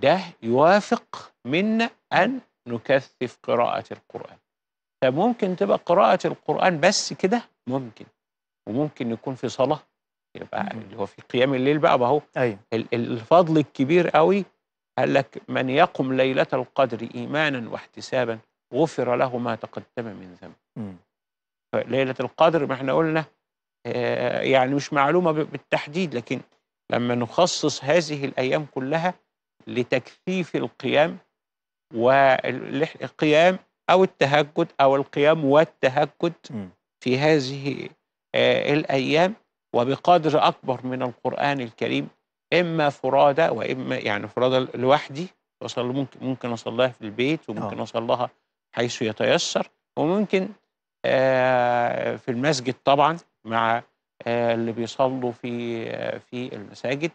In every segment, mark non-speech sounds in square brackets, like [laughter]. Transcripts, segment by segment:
ده يوافق منا أن نكثف قراءة القرآن طب ممكن تبقى قراءة القرآن بس كده ممكن وممكن يكون في صلاة يبقى اللي هو في قيام الليل بقى ما هو أيوة. الفضل الكبير قوي قال لك من يقم ليلة القدر إيمانا واحتسابا غفر له ما تقدم من ذنب ليلة القدر ما احنا قلنا آه، يعني مش معلومة بالتحديد لكن لما نخصص هذه الأيام كلها لتكثيف القيام والقيام أو التهجد أو القيام والتهجد في هذه آه، الأيام وبقدر أكبر من القرآن الكريم إما فرادى وإما يعني فرادى لوحدي ممكن ممكن أصليها في البيت وممكن آه. أصليها حيث يتيسر وممكن آه، في المسجد طبعا مع اللي بيصلوا في في المساجد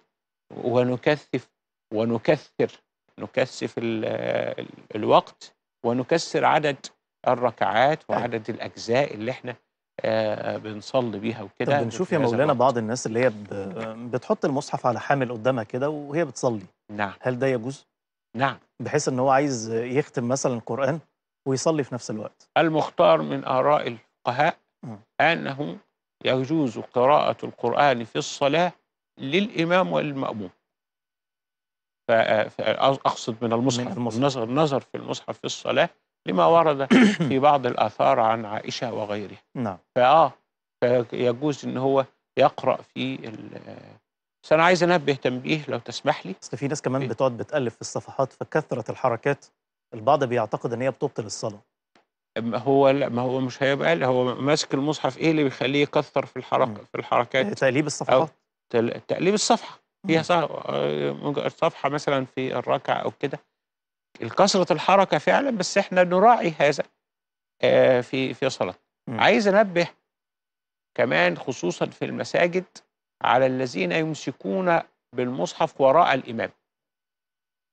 ونكثف ونكثر نكثف الوقت ونكسر عدد الركعات طيب. وعدد الاجزاء اللي احنا آه، آه، بنصلي بيها وكده طب بنشوف يا مولانا الوقت. بعض الناس اللي هي بتحط المصحف على حامل قدامها كده وهي بتصلي نعم هل ده يجوز؟ نعم بحيث ان هو عايز يختم مثلا القران ويصلي في نفس الوقت المختار من اراء الفقهاء انه يجوز قراءه القران في الصلاه للامام والماموم أقصد من المصحف, من المصحف. النظر في المصحف في الصلاة لما ورد [coughs] في بعض الآثار عن عائشة وغيرها نعم فآه فيجوز إن هو يقرأ في بس أنا عايز أنبه تنبيه لو تسمح لي بس في ناس كمان إيه؟ بتقعد بتألف في الصفحات فكثرة الحركات البعض بيعتقد إن هي بتبطل الصلاة ما هو لا ما هو مش هيبقى لا هو ماسك المصحف ايه اللي بيخليه يكثر في الحركه في الحركات تقليب الصفحات تقليب الصفحه فيها آه، صفحه مثلا في الركعه او كده الكسرة الحركه فعلا بس احنا نراعي هذا آه، في في صلاه عايز انبه كمان خصوصا في المساجد على الذين يمسكون بالمصحف وراء الامام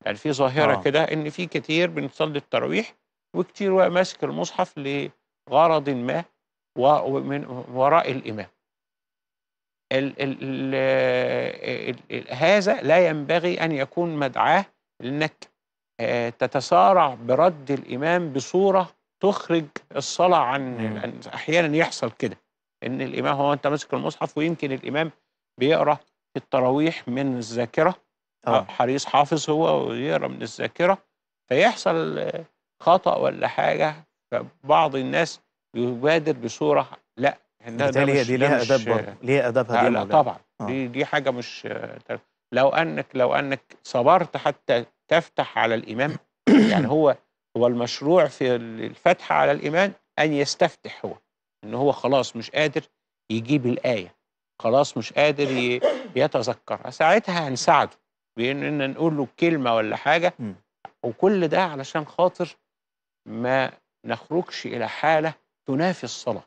يعني في ظاهره آه. كده ان في كتير بنصلي التراويح وكتير ماسك المصحف لغرض ما ومن وراء الامام ال ال ال هذا لا ينبغي أن يكون مدعاه لأنك آه، تتسارع برد الإمام بصورة تخرج الصلاة عن أحيانا يحصل كده إن الإمام هو أنت ماسك المصحف ويمكن الإمام بيقرأ التراويح من الذاكرة آه. حريص حافظ هو ويقرأ من الذاكرة فيحصل خطأ ولا حاجة فبعض الناس يبادر بصورة لا بالتالي هي دي ليها اداب ليها ادابها هذه لا طبعا آه. دي دي حاجه مش لو انك لو انك صبرت حتى تفتح على الامام [coughs] يعني هو هو المشروع في الفتح على الامام ان يستفتح هو ان هو خلاص مش قادر يجيب الايه خلاص مش قادر يتذكرها ساعتها هنساعده باننا نقول له كلمه ولا حاجه وكل ده علشان خاطر ما نخرجش الى حاله تنافي الصلاه